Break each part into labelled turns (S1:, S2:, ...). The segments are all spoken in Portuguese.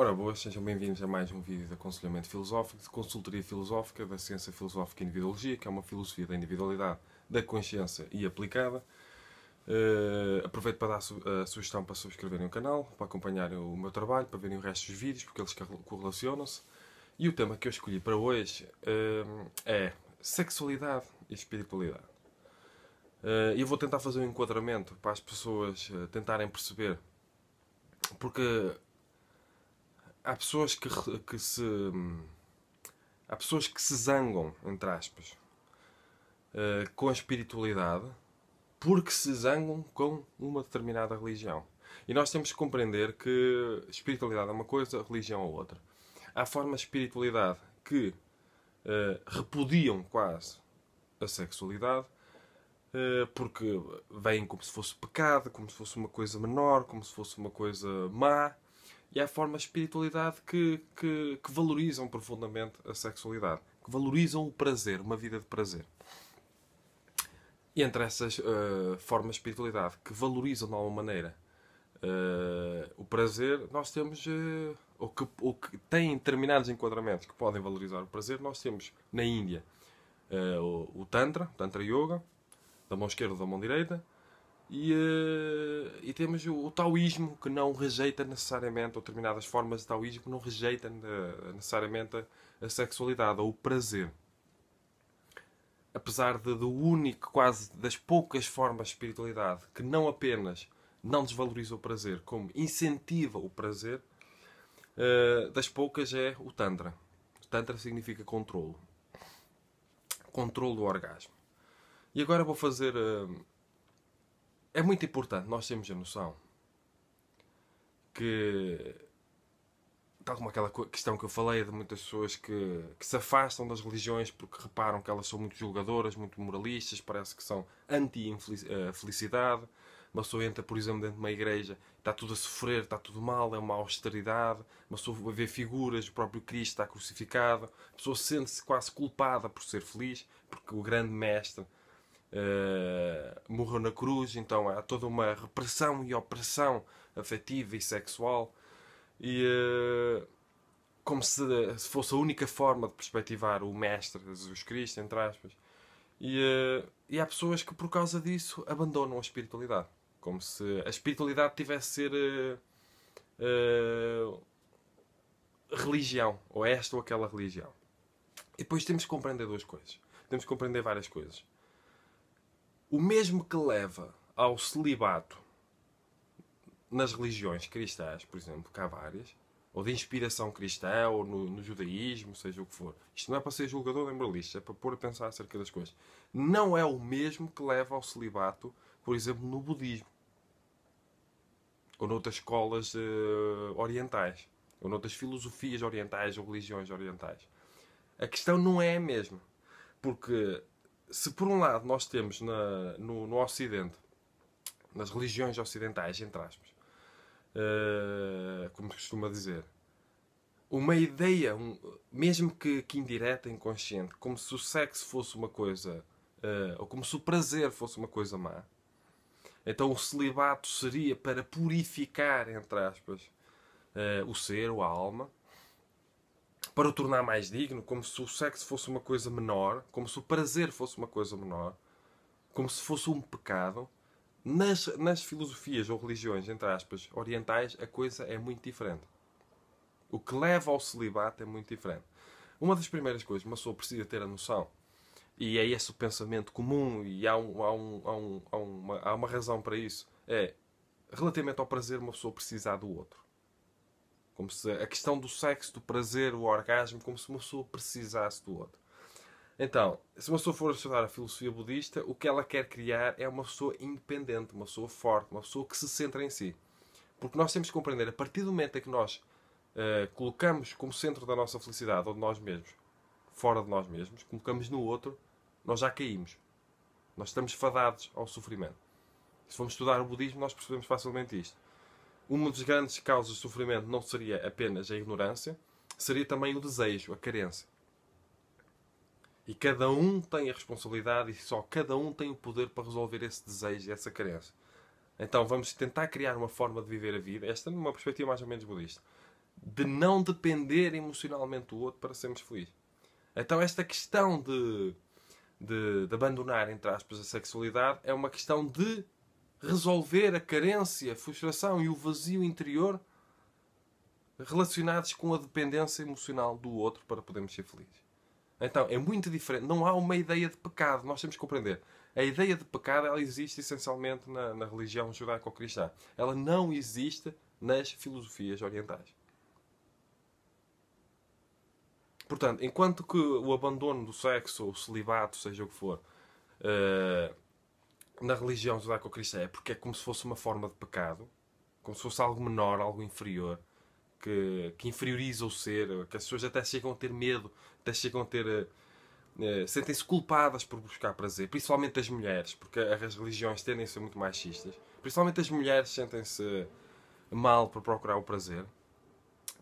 S1: Ora, boas, sejam bem-vindos a mais um vídeo de aconselhamento filosófico, de consultoria filosófica, da ciência filosófica e individuologia, que é uma filosofia da individualidade, da consciência e aplicada. Uh, aproveito para dar su a sugestão para subscreverem o canal, para acompanharem o meu trabalho, para verem o resto dos vídeos, porque eles correlacionam-se. E o tema que eu escolhi para hoje uh, é sexualidade e espiritualidade. Uh, eu vou tentar fazer um enquadramento para as pessoas tentarem perceber, porque há pessoas que, que se. Hum, há pessoas que se zangam, entre aspas, uh, com a espiritualidade porque se zangam com uma determinada religião. E nós temos que compreender que espiritualidade é uma coisa, religião é outra. Há formas de espiritualidade que uh, repudiam quase a sexualidade uh, porque vêm como se fosse pecado, como se fosse uma coisa menor, como se fosse uma coisa má e há formas de espiritualidade que, que, que valorizam profundamente a sexualidade, que valorizam o prazer, uma vida de prazer. E entre essas uh, formas de espiritualidade que valorizam de alguma maneira uh, o prazer, nós temos, uh, ou, que, ou que têm determinados enquadramentos que podem valorizar o prazer, nós temos na Índia o, o Tantra, o Tantra Yoga, da mão esquerda ou da mão direita, e, uh, e temos o, o, taoísmo que não rejeita necessariamente, ou determinadas formas de taoísmo que não rejeita eh, necessariamente a, a, sexualidade ou o prazer. Apesar de, do único, quase das poucas formas de espiritualidade que não apenas não desvaloriza o prazer, como incentiva o prazer, uh, das poucas é o Tantra. tantra significa controlo. Controlo do orgasmo. E agora vou fazer é muito importante nós termos a noção que, tal como aquela questão que eu falei de muitas pessoas que, que se afastam das religiões porque reparam que elas são muito julgadoras, muito moralistas, parece que são anti-felicidade. Eh, uma pessoa entra, por exemplo, dentro de uma igreja, está tudo a sofrer, está tudo mal, é uma austeridade. Uma pessoa vê figuras, o próprio Cristo está crucificado. A pessoa sente-se quase culpada por ser feliz, porque o grande mestre uh, morreu na cruz, então há toda uma repressão e opressão afetiva e sexual. E uh, como se, se, fosse a única forma de perspectivar o Mestre Jesus Cristo, entre aspas. E, uh, e há pessoas que, por causa disso, abandonam a espiritualidade. Como se a espiritualidade tivesse de ser religião, ou esta ou aquela religião. E depois temos que compreender duas coisas. Temos que compreender várias coisas. O mesmo que leva ao celibato nas religiões cristãs, por exemplo, que há várias, ou de inspiração cristã, ou no, no, judaísmo, seja o que for. Isto não é para ser julgador nem lembralista, é para pôr a pensar acerca das coisas. Não é o mesmo que leva ao celibato, por exemplo, no budismo. Ou noutras escolas uh, orientais. Ou noutras filosofias orientais ou religiões orientais. A questão não é a mesma. Porque se por um lado nós temos na, no, no Ocidente, nas religiões ocidentais, entre aspas, uh, como se costuma dizer, uma ideia, um, mesmo que, que, indireta, inconsciente, como se o sexo fosse uma coisa, uh, ou como se o prazer fosse uma coisa má, então o celibato seria para purificar, entre aspas, uh, o ser a alma, para o tornar mais digno, como se o sexo fosse uma coisa menor, como se o prazer fosse uma coisa menor, como se fosse um pecado. Nas, nas filosofias ou religiões, entre aspas, orientais, a coisa é muito diferente. O que leva ao celibato é muito diferente. Uma das primeiras coisas que uma pessoa precisa ter a noção, e é esse o pensamento comum, e há, um, há, um, há, um, há uma, há uma razão para isso, é relativamente ao prazer, uma pessoa precisar do outro. Como se a questão do sexo, do prazer, o orgasmo, como se uma pessoa precisasse do outro. Então, se uma pessoa for estudar a filosofia budista, o que ela quer criar é uma pessoa independente, uma pessoa forte, uma pessoa que se centra em si. Porque nós temos que compreender, a partir do momento em que nós uh, colocamos como centro da nossa felicidade, ou de nós mesmos, fora de nós mesmos, colocamos no outro, nós já caímos. Nós estamos fadados ao sofrimento. Se formos estudar o budismo, nós percebemos facilmente isto uma das grandes causas de sofrimento não seria apenas a ignorância, seria também o desejo, a carência. E cada um tem a responsabilidade e só cada um tem o poder para resolver esse desejo e essa carência. Então vamos tentar criar uma forma de viver a vida, esta numa perspectiva mais ou menos budista, de não depender emocionalmente do outro para sermos felizes. Então esta questão de, de, de abandonar, entre aspas, a sexualidade é uma questão de resolver a carência, a frustração e o vazio interior relacionados com a dependência emocional do outro para podermos ser felizes. Então, é muito diferente. Não há uma ideia de pecado. Nós temos que compreender. A ideia de pecado ela existe essencialmente na, na religião judaico-cristã. Ela não existe nas filosofias orientais. Portanto, enquanto que o abandono do sexo, ou o celibato, seja o que for, uh na religião judaico-cristã é porque é como se fosse uma forma de pecado, como se fosse algo menor, algo inferior, que, que inferioriza o ser, que as pessoas até chegam a ter medo, até chegam a ter. Uh, sentem-se culpadas por buscar prazer, principalmente as mulheres, porque as religiões tendem a ser muito machistas. Principalmente as mulheres sentem-se mal por procurar o prazer.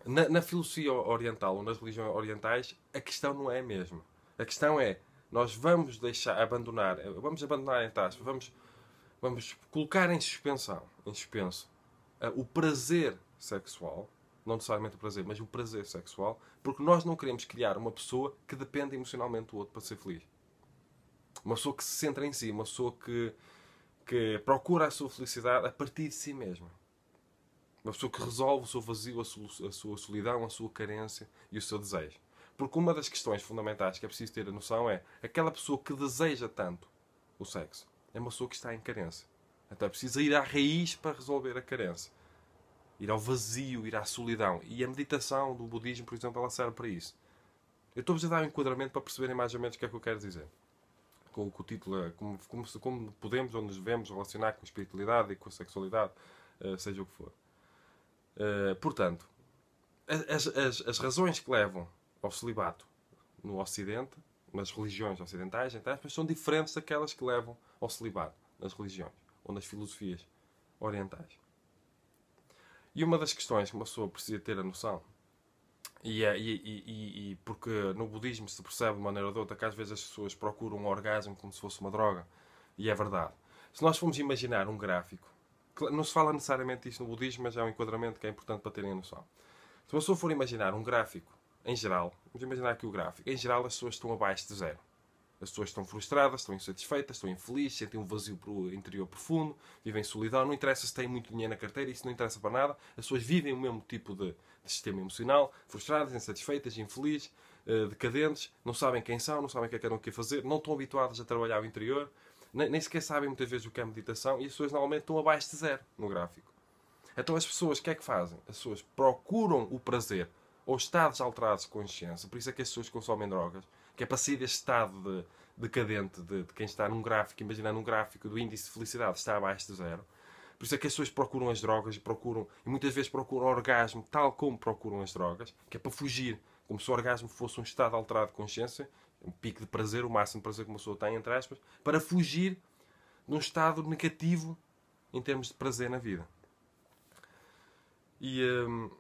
S1: Na, na filosofia oriental ou nas religiões orientais, a questão não é a mesma. A questão é nós vamos deixar abandonar, vamos abandonar em taxa, vamos, vamos colocar em suspensão, em suspenso, eh, o prazer sexual, não necessariamente o prazer, mas o prazer sexual, porque nós não queremos criar uma pessoa que depende emocionalmente do outro para ser feliz. Uma pessoa que se centra em si, uma pessoa que, que procura a sua felicidade a partir de si mesma. Uma pessoa que resolve o seu vazio, a sua, a sua solidão, a sua carência e o seu desejo. Porque uma das questões fundamentais que é preciso ter a noção é aquela pessoa que deseja tanto o sexo é uma pessoa que está em carência. Então é preciso ir à raiz para resolver a carência. Ir ao vazio, ir à solidão. E a meditação do budismo, por exemplo, ela serve para isso. Eu estou-vos a dar um enquadramento para perceberem mais ou menos o que é que eu quero dizer. Com, com o título, eh, como, como, como, podemos ou nos devemos relacionar com a espiritualidade e com a sexualidade, eh, seja o que for. Eh, portanto, as, as, as razões que levam ao celibato no Ocidente, nas religiões ocidentais, entre aspas, são diferentes daquelas que levam ao celibato nas religiões ou nas filosofias orientais. E uma das questões que uma pessoa precisa ter a noção, e, é, e, e, e porque no budismo se percebe de maneira ou outra que às vezes as pessoas procuram um orgasmo como se fosse uma droga, e é verdade. Se nós formos imaginar um gráfico, não se fala necessariamente isso no budismo, mas é um enquadramento que é importante para terem a noção. Se uma pessoa for imaginar um gráfico em geral, vamos imaginar aqui o gráfico, em geral as pessoas estão abaixo de zero. As pessoas estão frustradas, estão insatisfeitas, estão infelizes, sentem um vazio para o interior profundo, vivem solidão. Não interessa se têm muito dinheiro na carteira, isso não interessa para nada. As pessoas vivem o mesmo tipo de, de sistema emocional, frustradas, insatisfeitas, infelizes, uh, decadentes, não sabem quem são, não sabem o que é que andam o que fazer, não estão habituadas a trabalhar o interior, nem, nem sequer sabem muitas vezes o que é meditação e as pessoas normalmente estão abaixo de zero no gráfico. Então as pessoas o que é que fazem? As pessoas procuram o prazer ou estados alterados de consciência. Por isso é que as pessoas consomem drogas, que é para sair deste estado de, decadente de, de quem está num gráfico, imaginando um gráfico do índice de felicidade está abaixo de zero. Por isso é que as pessoas procuram as drogas e procuram, e muitas vezes procuram orgasmo tal como procuram as drogas, que é para fugir, como se o orgasmo fosse um estado alterado de consciência, um pico de prazer, o máximo de prazer que uma pessoa tem, entre aspas, para fugir de um estado negativo em termos de prazer na vida. E. Hum,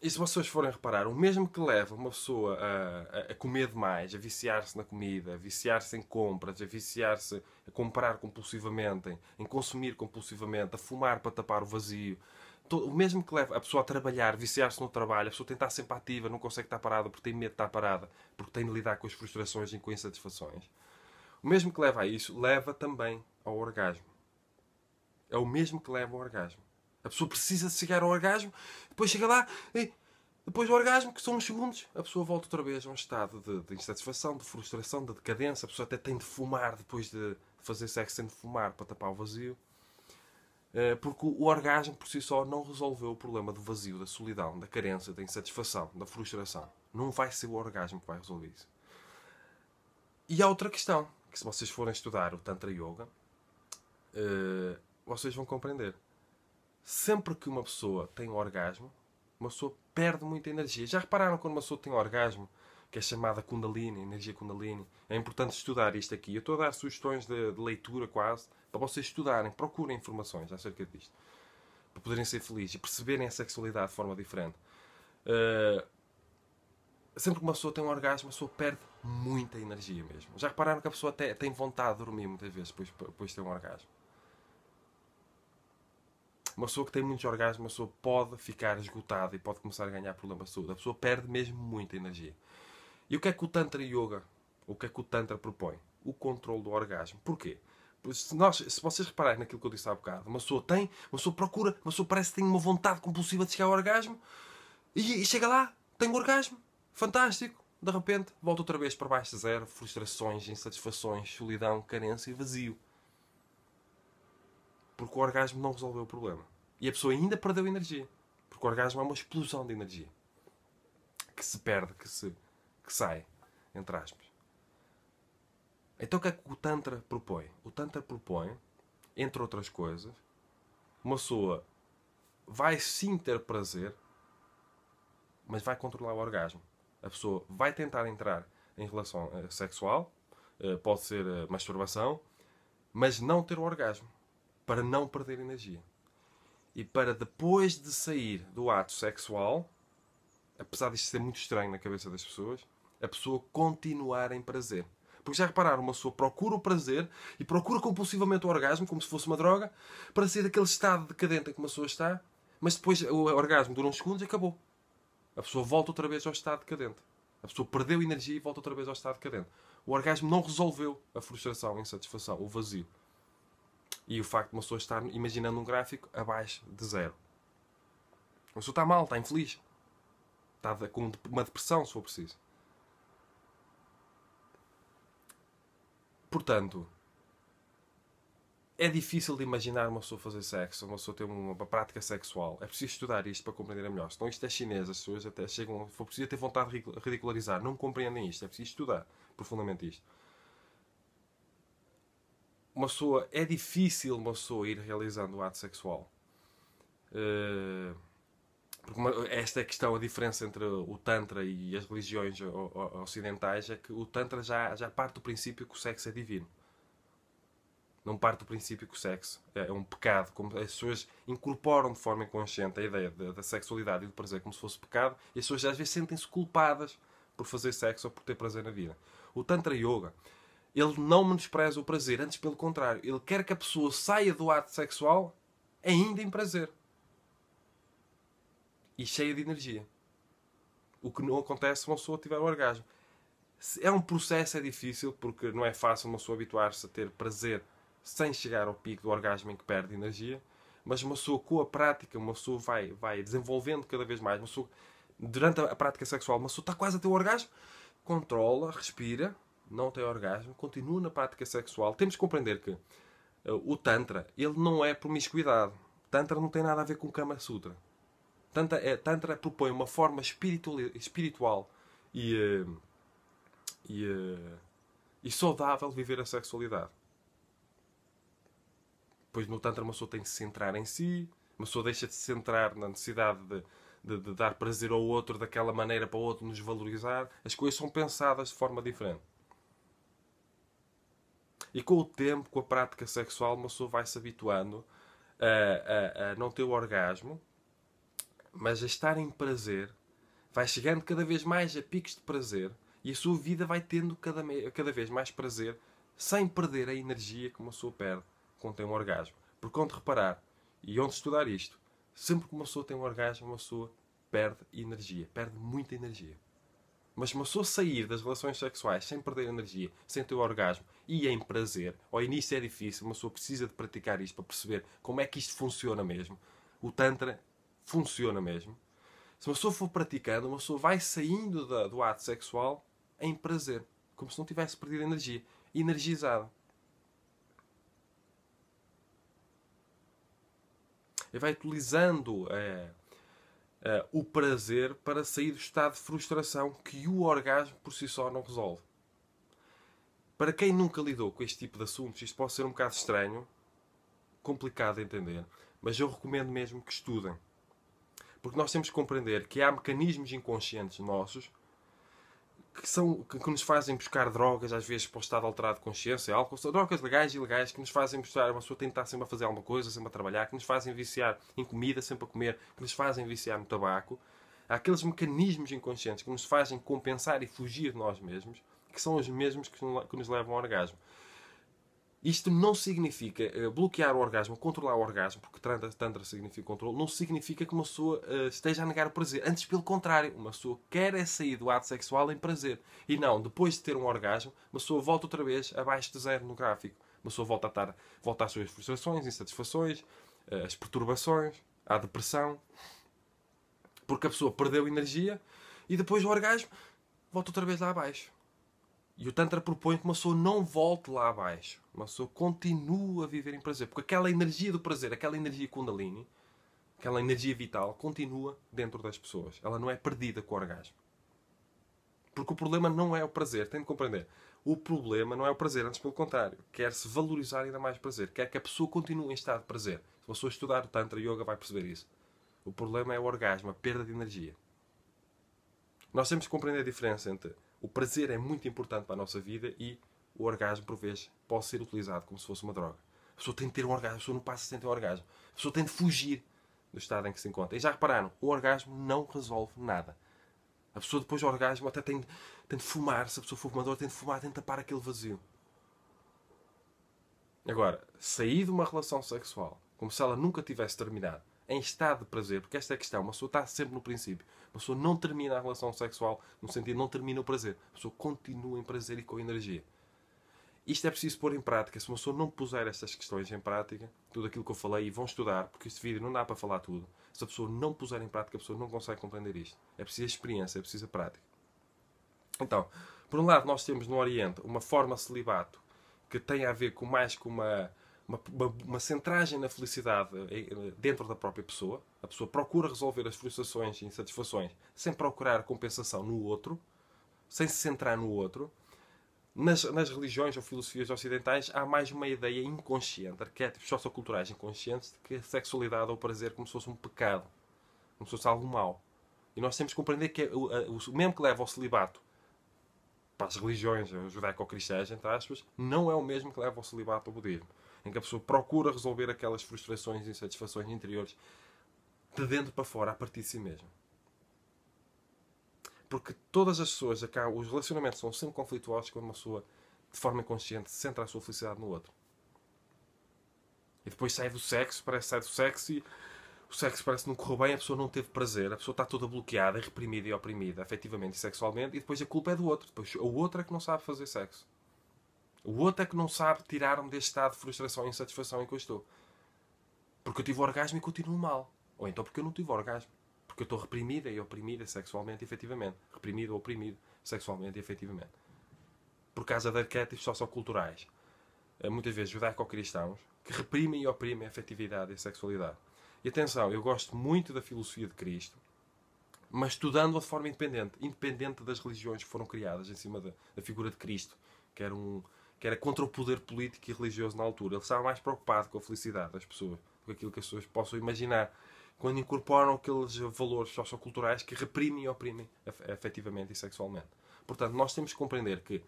S1: e se vocês forem reparar, o mesmo que leva uma pessoa a, a, comer demais, a viciar-se na comida, a viciar-se em compras, a viciar-se a comprar compulsivamente, em, em, consumir compulsivamente, a fumar para tapar o vazio, todo, o mesmo que leva a pessoa a trabalhar, viciar-se no trabalho, a pessoa tentar sempre ativa, não consegue estar parada porque tem medo de estar parada, porque tem de lidar com as frustrações e com as insatisfações, o mesmo que leva a isso, leva também ao orgasmo. É o mesmo que leva ao orgasmo. A pessoa precisa chegar ao orgasmo, depois chega lá e depois do orgasmo, que são uns segundos, a pessoa volta outra vez a um estado de, de insatisfação, de frustração, de decadência. A pessoa até tem de fumar depois de fazer sexo, tem de fumar para tapar o vazio. Eh, porque o orgasmo por si só não resolveu o problema do vazio, da solidão, da carência, da insatisfação, da frustração. Não vai ser o orgasmo que vai resolver isso. E há outra questão, que se vocês forem estudar o Tantra Yoga, eh, vocês vão compreender sempre que uma pessoa tem um orgasmo, uma pessoa perde muita energia. Já repararam quando uma pessoa tem um orgasmo, que é chamada Kundalini, energia Kundalini? É importante estudar isto aqui. Eu estou a dar sugestões de, de leitura quase, para vocês estudarem, procurem informações acerca disto. Para poderem ser felizes e perceberem a sexualidade de forma diferente. Uh, sempre que uma pessoa tem um orgasmo, a pessoa perde muita energia mesmo. Já repararam que a pessoa até tem vontade de dormir muitas vezes depois, depois de ter um orgasmo. Uma pessoa que tem muitos orgasmos, uma pessoa pode ficar esgotada e pode começar a ganhar problemas de saúde. A pessoa perde mesmo muita energia. E o que é que o Tantra Yoga, o que é que o Tantra propõe? O controle do orgasmo. Porquê? Se, nós, se vocês repararem naquilo que eu disse há bocado, uma pessoa tem, uma pessoa procura, uma pessoa parece que tem uma vontade compulsiva de chegar ao orgasmo e, e chega lá, tem um orgasmo, fantástico, de repente volta outra vez para baixo de zero, frustrações, insatisfações, solidão, carência e vazio. Porque o orgasmo não resolveu o problema. E a pessoa ainda perdeu energia. Porque o orgasmo é uma explosão de energia. Que se perde, que se que sai. Entre aspas. Então o que é que o Tantra propõe? O Tantra propõe, entre outras coisas, uma pessoa vai sim ter prazer, mas vai controlar o orgasmo. A pessoa vai tentar entrar em relação eh, sexual, eh, pode ser eh, masturbação, mas não ter o orgasmo para não perder energia. E para depois de sair do ato sexual, apesar disto ser muito estranho na cabeça das pessoas, a pessoa continuar em prazer. Porque já repararam, uma pessoa procura o prazer e procura compulsivamente o orgasmo, como se fosse uma droga, para sair daquele estado decadente em que uma pessoa está, mas depois o orgasmo dura uns segundos e acabou. A pessoa volta outra vez ao estado decadente. A pessoa perdeu energia e volta outra vez ao estado decadente. O orgasmo não resolveu a frustração, a insatisfação, o vazio e o facto de uma pessoa estar imaginando um gráfico abaixo de zero. Uma pessoa está mal, está infeliz. Está com uma depressão, se for preciso. Portanto, é difícil de imaginar uma pessoa fazer sexo, uma pessoa ter uma, prática sexual. É preciso estudar isto para compreender melhor. Então isto é chinês, as pessoas até chegam, for preciso ter vontade de ridicularizar, não compreendem isto, é preciso estudar profundamente isto uma pessoa. É difícil uma pessoa ir realizando o ato sexual. Eh, porque esta é a questão, a diferença entre o Tantra e as religiões ocidentais é que o Tantra já, já parte do princípio que o sexo é divino. Não parte do princípio que o sexo é, é um pecado. Como as pessoas incorporam de forma inconsciente a ideia da sexualidade e do prazer como se fosse pecado, e as pessoas às vezes sentem-se culpadas por fazer sexo ou por ter prazer na vida. O Tantra Yoga ele não menospreza o prazer, antes pelo contrário, ele quer que a pessoa saia do ato sexual ainda em prazer e cheia de energia. O que não acontece se uma pessoa tiver o orgasmo. É um processo, é difícil, porque não é fácil uma pessoa habituar-se a ter prazer sem chegar ao pico do orgasmo em que perde energia. Mas uma pessoa com a prática, uma pessoa vai, vai desenvolvendo cada vez mais. Uma pessoa, durante a prática sexual, uma pessoa está quase a ter o orgasmo, controla, respira, não tem orgasmo, continua na prática sexual. Temos que compreender que uh, o Tantra, ele não é promiscuidade. Tantra não tem nada a ver com Kama Sutra. Tantra, é, eh, tantra propõe uma forma espiritual, espiritual e, uh, e, uh, e saudável viver a sexualidade. Pois no Tantra uma pessoa tem de se centrar em si, uma pessoa deixa de se centrar na necessidade de, de, de dar prazer ao outro daquela maneira para o outro nos valorizar. As coisas são pensadas de forma diferente. E com o tempo, com a prática sexual, uma pessoa vai se habituando a, a, a não ter o orgasmo, mas a estar em prazer, vai chegando cada vez mais a picos de prazer e a sua vida vai tendo cada, cada vez mais prazer sem perder a energia que uma pessoa perde quando tem um orgasmo. Porque onde reparar e onde estudar isto, sempre que uma pessoa tem um orgasmo, uma pessoa perde energia, perde muita energia. Mas se uma pessoa sair das relações sexuais sem perder energia, sem ter orgasmo e é em prazer, ao início é difícil, uma pessoa precisa de praticar isto para perceber como é que isto funciona mesmo. O Tantra funciona mesmo. Se uma pessoa for praticando, uma pessoa vai saindo da, do ato sexual em prazer, como se não tivesse perdido energia, energizada. E vai utilizando é, uh, o prazer para sair do estado de frustração que o orgasmo por si só não resolve. Para quem nunca lidou com este tipo de assuntos, isto pode ser um bocado estranho, complicado de entender, mas eu recomendo mesmo que estudem. Porque nós temos que compreender que há mecanismos inconscientes nossos que, são, que, que, nos fazem buscar drogas, às vezes o estado alterado de consciência, álcool, são drogas legais e ilegais que nos fazem buscar, uma pessoa tentar sempre a fazer alguma coisa, sempre a trabalhar, que nos fazem viciar em comida, sempre a comer, que nos fazem viciar no tabaco. Há aqueles mecanismos inconscientes que nos fazem compensar e fugir de nós mesmos, que são os mesmos que nos levam ao orgasmo. Isto não significa uh, bloquear o orgasmo, controlar o orgasmo, porque tantra, tantra significa controle, não significa que uma pessoa uh, esteja a negar o prazer. Antes, pelo contrário, uma pessoa quer é sair do ato sexual em prazer. E não, depois de ter um orgasmo, uma pessoa volta outra vez abaixo de zero no gráfico. Uma pessoa volta a estar, volta às suas frustrações, insatisfações, uh, eh, às perturbações, à depressão, porque a pessoa perdeu energia e depois o orgasmo volta outra vez lá abaixo. E o Tantra propõe que uma pessoa não volte lá abaixo. Uma pessoa continua a viver em prazer. Porque aquela energia do prazer, aquela energia Kundalini, aquela energia vital, continua dentro das pessoas. Ela não é perdida com o orgasmo. Porque o problema não é o prazer, tem de compreender. O problema não é o prazer, antes pelo contrário. Quer-se valorizar ainda mais o prazer. Quer que a pessoa continue em estado de prazer. Se a pessoa estudar o Tantra Yoga, vai perceber isso. O problema é o orgasmo, a perda de energia. Nós temos que compreender a diferença entre o prazer é muito importante para a nossa vida e o orgasmo, por vezes, pode ser utilizado como se fosse uma droga. A pessoa tem de ter um orgasmo, a pessoa não passa sem ter um orgasmo. A pessoa tem de fugir do estado em que se encontra. E já repararam, o orgasmo não resolve nada. A pessoa depois do orgasmo até tem, tem de fumar. Se a pessoa for fumadora, tem de fumar, tem de tapar aquele vazio. Agora, sair de uma relação sexual como se ela nunca tivesse terminado em estado de prazer, porque esta é a questão, uma pessoa está sempre no princípio, uma pessoa não termina a relação sexual, no sentido não termina o prazer, a pessoa continua em prazer e com energia. Isto é preciso pôr em prática. Se uma pessoa não puser estas questões em prática, tudo aquilo que eu falei, e vão estudar, porque este vídeo não dá para falar tudo. Se a pessoa não puser em prática, a pessoa não consegue compreender isto. É preciso experiência, é preciso a prática. Então, por um lado, nós temos no Oriente uma forma celibato que tem a ver com mais com uma uma, uma, uma, centragem na felicidade eh, dentro da própria pessoa. A pessoa procura resolver as frustrações e insatisfações sem procurar compensação no outro, sem se centrar no outro. Nas, nas religiões ou filosofias ocidentais há mais uma ideia inconsciente, arquétipos socioculturais inconscientes, de que a sexualidade ou o prazer é como se fosse um pecado, como se fosse algo mau. E nós temos que compreender que é o, o mesmo que leva ao celibato para as religiões judaico-cristãs, entre aspas, não é o mesmo que leva ao celibato ao budismo em que a pessoa procura resolver aquelas frustrações e insatisfações interiores de dentro para fora, a partir de si mesmo. Porque todas as pessoas, acá, os relacionamentos são sempre conflituosos quando uma pessoa, de forma inconsciente, centra a sua felicidade no outro. E depois sai do sexo, parece que sai do sexo e o sexo parece que não correu bem, a pessoa não teve prazer, a pessoa está toda bloqueada, reprimida e oprimida, afetivamente e sexualmente, e depois a culpa é do outro. Depois o outro é que não sabe fazer sexo. O outro é que não sabe tirar-me deste estado de frustração e insatisfação em que eu estou. Porque eu tive orgasmo e continuo mal. Ou então porque eu não tive orgasmo. Porque eu estou reprimida e oprimida sexualmente e efetivamente. Reprimido ou oprimido sexualmente e efetivamente. Por causa de arquétipos socioculturais, eh, muitas vezes judaico-cristãos, que reprimem e oprimem a afetividade e a sexualidade. E atenção, eu gosto muito da filosofia de Cristo, mas estudando-a de forma independente, independente das religiões que foram criadas em cima da, da figura de Cristo, que era um, que era contra o poder político e religioso na altura. Ele estava mais preocupado com a felicidade das pessoas, com aquilo que as pessoas possam imaginar, quando incorporam aqueles valores socioculturais que reprimem e oprimem afetivamente e sexualmente. Portanto, nós temos que compreender que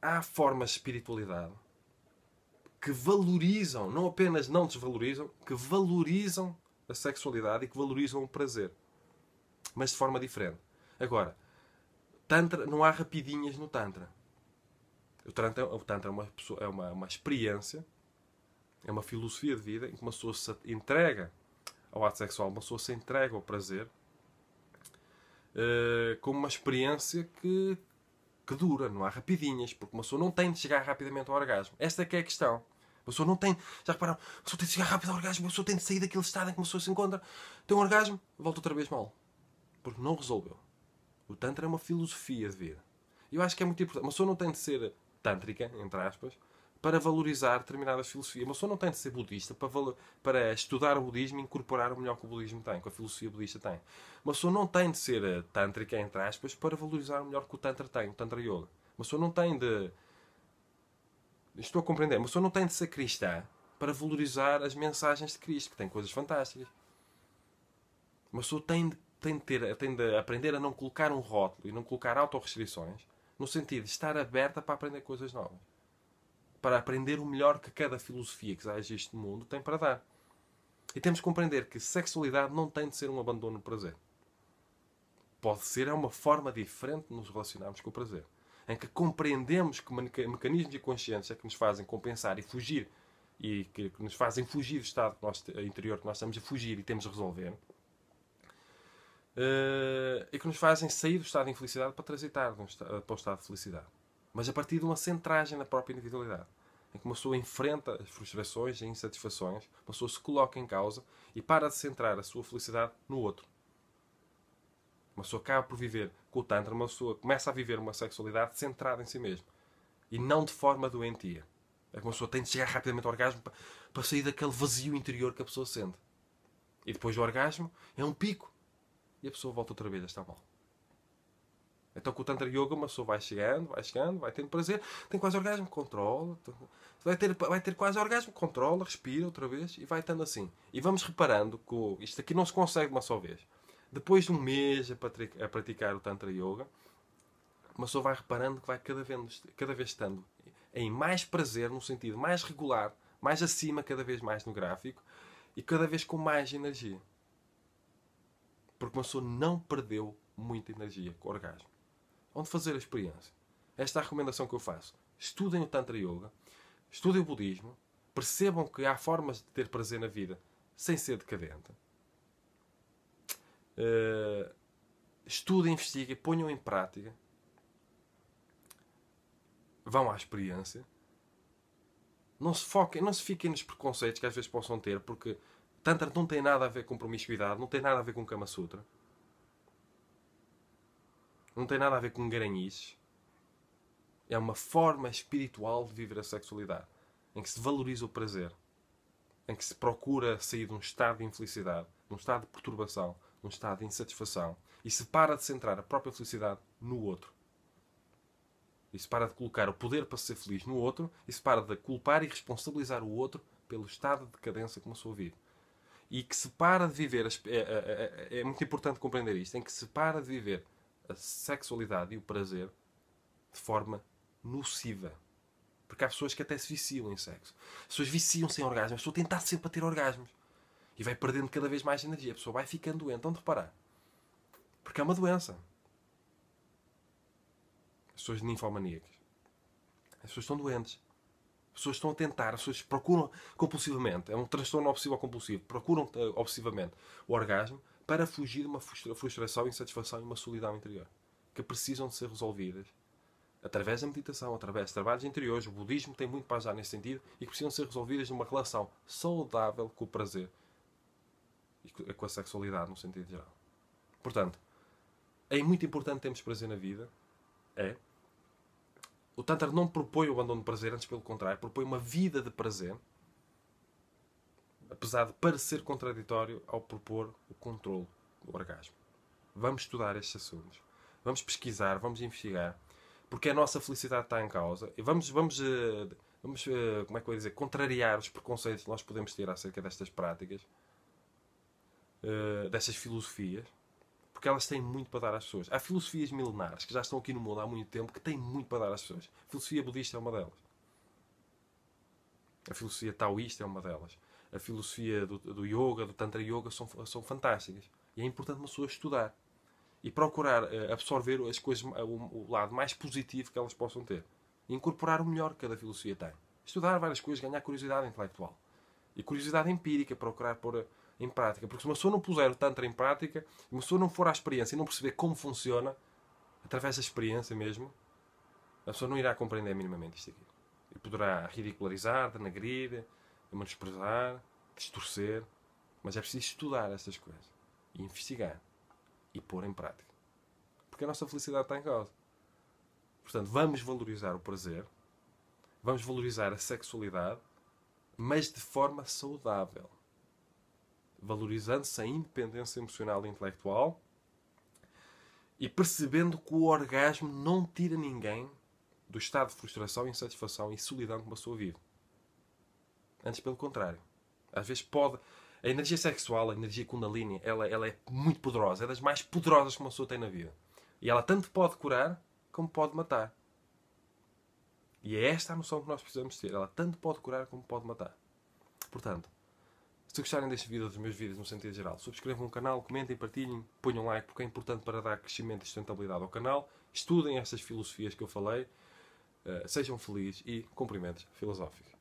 S1: há formas de espiritualidade que valorizam, não apenas não desvalorizam, que valorizam a sexualidade e que valorizam o prazer, mas de forma diferente. Agora, tantra, não há rapidinhas no Tantra. O Tantra, é, o tantra é, uma, pessoa, é uma, uma experiência, é uma filosofia de vida em que uma pessoa se entrega ao ato sexual, uma pessoa se entrega ao prazer uh, como uma experiência que, que dura, não há rapidinhas, porque uma pessoa não tem de chegar rapidamente ao orgasmo. Esta é que é a questão. A pessoa não tem. Já repararam? A pessoa tem de chegar rápido ao orgasmo, a pessoa tem de sair daquele estado em que a pessoa se encontra. Tem um orgasmo, volta outra vez mal. Porque não resolveu. O Tantra é uma filosofia de vida. Eu acho que é muito importante. Uma pessoa não tem de ser tântrica, entre aspas, para valorizar determinadas filosofias. Uma pessoa não tem de ser budista para, para estudar o budismo e incorporar o melhor que o budismo tem, que a filosofia budista tem. Uma pessoa não tem de ser eh, tântrica, entre aspas, para valorizar o melhor que o Tantra tem, o Tantra Yoga. Uma pessoa não tem de. Estou a compreender. Uma pessoa não tem de ser cristã para valorizar as mensagens de Cristo, que tem coisas fantásticas. Uma pessoa tem de, tem de, ter, tem de aprender a não colocar um rótulo e não colocar autorrestrições no sentido de estar aberta para aprender coisas novas. Para aprender o melhor que cada filosofia que já existe no mundo tem para dar. E temos que compreender que sexualidade não tem de ser um abandono do prazer. Pode ser é uma forma diferente de nos relacionarmos com o prazer. Em que compreendemos que mecanismos e consciência é que nos fazem compensar e fugir e que nos fazem fugir do estado interior que nós estamos a fugir e temos de resolver eh, e que nos fazem sair do estado de infelicidade para transitar eh, para o estado de felicidade. Mas a partir de uma centragem na própria individualidade, em que uma pessoa enfrenta as frustrações e insatisfações, uma pessoa se coloca em causa e para de centrar a sua felicidade no outro. Uma pessoa acaba por viver com o Tantra, uma pessoa começa a viver uma sexualidade centrada em si mesma e não de forma doentia. É que uma pessoa tem de chegar rapidamente ao orgasmo para, para sair daquele vazio interior que a pessoa sente. E depois do orgasmo é um pico e a pessoa volta outra vez a estar mal. Então com o Tantra Yoga uma pessoa vai chegando, vai chegando, vai tendo prazer, tem quase orgasmo, controla, vai ter, vai ter quase orgasmo, controla, respira outra vez e vai estando assim. E vamos reparando que isto aqui não se consegue uma só vez. Depois de um mês a, praticar o Tantra Yoga, uma pessoa vai reparando que vai cada vez, cada vez estando em mais prazer, num sentido mais regular, mais acima cada vez mais no gráfico e cada vez com mais energia. Porque uma pessoa não perdeu muita energia com o orgasmo. Onde fazer a experiência? Esta é a recomendação que eu faço. Estudem o Tantra Yoga, estudem o budismo, percebam que há formas de ter prazer na vida sem ser decadente. Eh, estudem, investiguem, ponham em prática. Vão à experiência. Não se foquem, não se fiquem nos preconceitos que às vezes possam ter, porque Tantra não tem nada a ver com promiscuidade, não tem nada a ver com Kama Sutra. Não tem nada a ver com garanhices. É uma forma espiritual de viver a sexualidade, em que se valoriza o prazer, em que se procura sair de um estado de infelicidade, de um estado de perturbação, de um estado de insatisfação, e se para de centrar a própria felicidade no outro. E se para de colocar o poder para ser feliz no outro, e se para de culpar e responsabilizar o outro pelo estado de decadência com a sua vida e que se para de viver. É é, é, é, é, muito importante compreender isto: em que se para de viver a sexualidade e o prazer de forma nociva. Porque há pessoas que até se viciam em sexo. As pessoas viciam-se em orgasmos. A pessoa tenta sempre a ter orgasmos. E vai perdendo cada vez mais energia. A pessoa vai ficando doente. Então, reparar. Porque é uma doença. As pessoas ninfomaníacas. As pessoas estão doentes. As pessoas estão a tentar, as pessoas procuram compulsivamente. É um transtorno obsessivo-compulsivo. Procuram obsessivamente o orgasmo para fugir de uma frustração, insatisfação e uma solidão interior que precisam de ser resolvidas através da meditação, através de trabalhos interiores. O budismo tem muito para ajudar nesse sentido e que precisam ser resolvidas numa relação saudável com o prazer e com a sexualidade, no sentido geral. Portanto, é muito importante termos prazer na vida. É, o Tantra não propõe o abandono de prazer, antes pelo contrário, propõe uma vida de prazer, apesar de parecer contraditório ao propor o controle do orgasmo. Vamos estudar estes assuntos, vamos pesquisar, vamos investigar, porque a nossa felicidade está em causa e vamos, vamos, eh, vamos eh, como é que eu ia dizer, contrariar os preconceitos que nós podemos ter acerca destas práticas, eh, destas filosofias porque elas têm muito para dar às pessoas. Há filosofias milenares que já estão aqui no mundo há muito tempo que têm muito para dar às pessoas. A filosofia budista é uma delas. A filosofia taoísta é uma delas. A filosofia do, do yoga, do tantra yoga, são, são fantásticas. E é importante uma pessoa estudar e procurar eh, absorver as coisas, o, lado mais positivo que elas possam ter. E incorporar o melhor que cada filosofia tem. Estudar várias coisas, ganhar curiosidade intelectual. E curiosidade empírica, procurar pôr em prática. Porque se uma pessoa não puser o Tantra em prática, uma pessoa não for à experiência e não perceber como funciona, através da experiência mesmo, a pessoa não irá compreender minimamente isto aqui. E poderá ridicularizar, denegrir, menosprezar, distorcer. Mas é preciso estudar estas coisas. E investigar. E pôr em prática. Porque a nossa felicidade está em causa. Portanto, vamos valorizar o prazer. Vamos valorizar a sexualidade. Mas de forma saudável valorizando-se a independência emocional e intelectual e percebendo que o orgasmo não tira ninguém do estado de frustração, insatisfação e solidão que uma pessoa vive. Antes, pelo contrário. Às vezes pode... A energia sexual, a energia kundalini, ela, ela é muito poderosa. É das mais poderosas que uma pessoa tem na vida. E ela tanto pode curar como pode matar. E é esta a noção que nós precisamos ter. Ela tanto pode curar como pode matar. Portanto, se gostarem deste vídeo ou dos meus vídeos no sentido geral, subscrevam o canal, comentem, partilhem, ponham like porque é importante para dar crescimento e sustentabilidade ao canal. Estudem estas filosofias que eu falei, eh, sejam felizes e cumprimentos filosóficos.